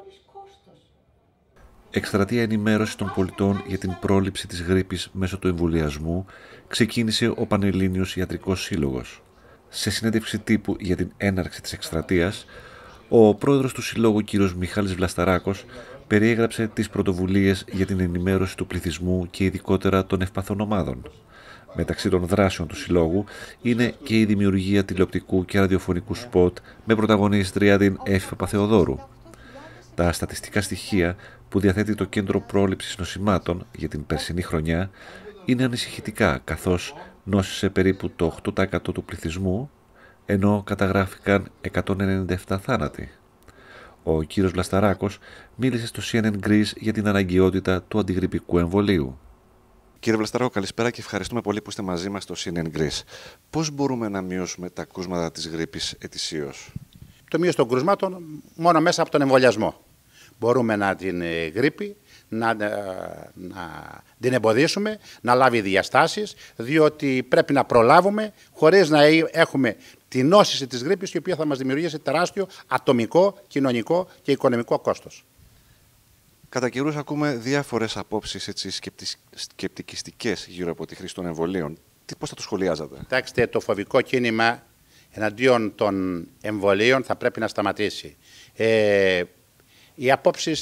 χωρίς κόστος. Εκστρατεία ενημέρωσης των πολιτών για την πρόληψη της γρήπης μέσω του εμβολιασμού ξεκίνησε ο Πανελλήνιος Ιατρικός Σύλλογος. Σε συνέντευξη τύπου για την έναρξη της εκστρατείας, ο πρόεδρος του Συλλόγου κ. Μιχάλης Βλασταράκος περιέγραψε τις πρωτοβουλίες για την ενημέρωση του πληθυσμού και ειδικότερα των ευπαθών ομάδων. Μεταξύ των δράσεων του Συλλόγου είναι και η δημιουργία τηλεοπτικού και ραδιοφωνικού σποτ με πρωταγωνίστρια την Εύφη Παθεοδόρου τα στατιστικά στοιχεία που διαθέτει το Κέντρο Πρόληψης Νοσημάτων για την περσινή χρονιά είναι ανησυχητικά καθώς νόσησε περίπου το 8% του πληθυσμού ενώ καταγράφηκαν 197 θάνατοι. Ο κύριος Βλασταράκος μίλησε στο CNN Greece για την αναγκαιότητα του αντιγρυπικού εμβολίου. Κύριε Βλασταράκο, καλησπέρα και ευχαριστούμε πολύ που είστε μαζί μας στο CNN Greece. Πώς μπορούμε να μειώσουμε τα κρούσματα της γρήπης ετησίως? Το μείωση των κρούσματων μόνο μέσα από τον εμβολιασμό μπορούμε να την ε, γρήπη, να, ε, να την εμποδίσουμε, να λάβει διαστάσεις, διότι πρέπει να προλάβουμε χωρίς να ε, έχουμε την νόσηση της γρήπης η οποία θα μας δημιουργήσει τεράστιο ατομικό, κοινωνικό και οικονομικό κόστος. Κατά καιρούς ακούμε διάφορες απόψεις έτσι, σκεπτικιστικές γύρω από τη χρήση των εμβολίων. Τι, πώς θα το σχολιάζατε. Κοιτάξτε, το φοβικό κίνημα εναντίον των εμβολίων θα πρέπει να σταματήσει. Ε, οι απόψεις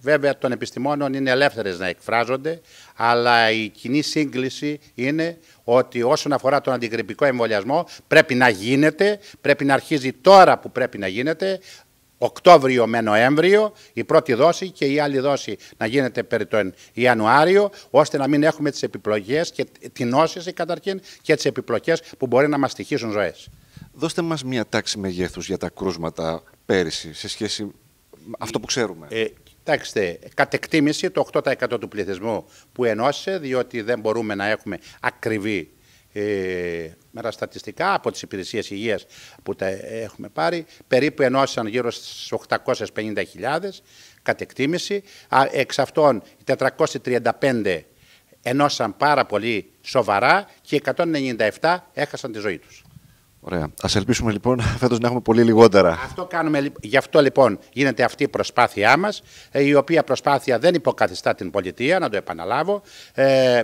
βέβαια των επιστημόνων είναι ελεύθερες να εκφράζονται, αλλά η κοινή σύγκληση είναι ότι όσον αφορά τον αντιγρυπτικό εμβολιασμό πρέπει να γίνεται, πρέπει να αρχίζει τώρα που πρέπει να γίνεται, Οκτώβριο με Νοέμβριο η πρώτη δόση και η άλλη δόση να γίνεται περί τον Ιανουάριο, ώστε να μην έχουμε τις επιπλοκές και την όσηση καταρχήν και τις επιπλοκές που μπορεί να μας στοιχίσουν ζωές. Δώστε μας μια τάξη μεγέθους για τα κρούσματα πέρυσι σε σχέση αυτό που ξέρουμε. Ε, κοιτάξτε, κατ' εκτίμηση το 8% του πληθυσμού που ενώσε, διότι δεν μπορούμε να έχουμε ακριβή ε, στατιστικά από τις υπηρεσίες υγείας που τα έχουμε πάρει, περίπου ενώσαν γύρω στις 850.000 κατ' εκτίμηση. Εξ αυτών οι 435 ενώσαν πάρα πολύ σοβαρά και 197 έχασαν τη ζωή τους. Ωραία. Ας ελπίσουμε λοιπόν φέτος να έχουμε πολύ λιγότερα. Αυτό κάνουμε, γι' αυτό λοιπόν γίνεται αυτή η προσπάθειά μας, ε, η οποία προσπάθεια δεν υποκαθιστά την πολιτεία, να το επαναλάβω. Ε,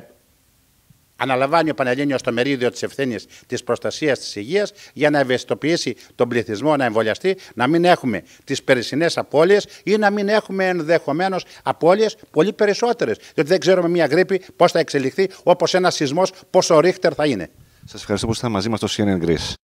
Αναλαμβάνει ο Πανελλήνιος το μερίδιο της ευθύνης της προστασίας της υγείας για να ευαισθητοποιήσει τον πληθυσμό να εμβολιαστεί, να μην έχουμε τις περσινέ απώλειες ή να μην έχουμε ενδεχομένως απώλειες πολύ περισσότερες. Διότι δεν ξέρουμε μια γρήπη πώς θα εξελιχθεί, όπως ένας σεισμός, πόσο ρίχτερ θα είναι. Σας ευχαριστώ που ήσασταν μαζί μας στο CNN Greece.